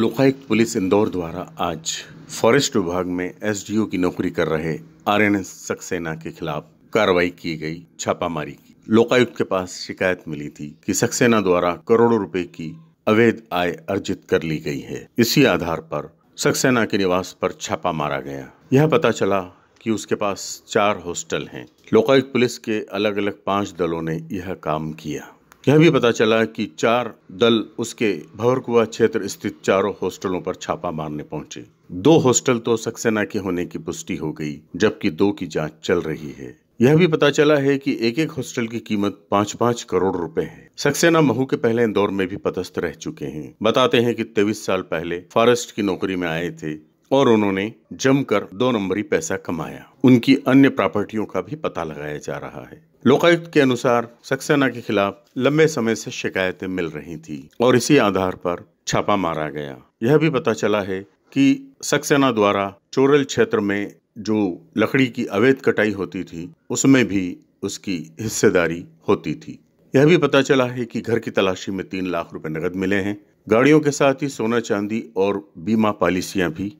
Lokayukta police Indore द्वारा आज forest विभाग में एसडीओ की नौकरी कर रहे आर एस सक्सेना के खिलाफ कार्रवाई की गई छापामारी की लोकायुक्त के पास शिकायत मिली थी कि सक्सेना द्वारा करोड़ों रुपए की अवैध आय अर्जित कर ली गई है इसी आधार पर सक्सेना के निवास पर छापा मारा गया यह पता चला कि उसके पास चार हॉस्टल हैं लोकायुक्त पुलिस के अलग अलग पांच दलों ने यह काम किया यह भी पता चला कि चार दल उसके भवरकुआ क्षेत्र स्थित चारों हॉस्टलों पर छापा मारने पहुंचे दो हॉस्टल तो सक्सेना के होने की पुष्टि हो गई जबकि दो की जांच चल रही है यह भी पता चला है कि एक एक हॉस्टल की कीमत पाँच पाँच करोड़ रुपए है सक्सेना महू के पहले इंदौर में भी पदस्थ रह चुके हैं बताते हैं कि तेईस साल पहले फॉरेस्ट की नौकरी में आए थे और उन्होंने जमकर दो नंबरी पैसा कमाया उनकी अन्य प्रॉपर्टियों का भी पता लगाया जा रहा है लोकायुक्त के अनुसार सक्सेना के खिलाफ लंबे समय से शिकायतें मिल रही थी और इसी आधार पर छापा मारा गया यह भी पता चला है कि सक्सेना द्वारा चोरल क्षेत्र में जो लकड़ी की अवैध कटाई होती थी उसमें भी उसकी हिस्सेदारी होती थी यह भी पता चला है कि घर की तलाशी में तीन लाख रुपए नकद मिले हैं गाड़ियों के साथ ही सोना चांदी और बीमा पॉलिसियां भी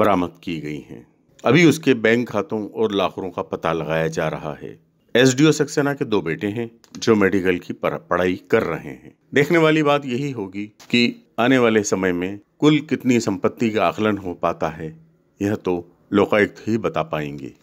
बरामद की गई हैं अभी उसके बैंक खातों और लाखों का पता लगाया जा रहा है एसडीओ सक्सेना के दो बेटे हैं जो मेडिकल की पढ़ाई कर रहे हैं देखने वाली बात यही होगी कि आने वाले समय में कुल कितनी संपत्ति का आकलन हो पाता है यह तो लोकायुक्त ही बता पाएंगे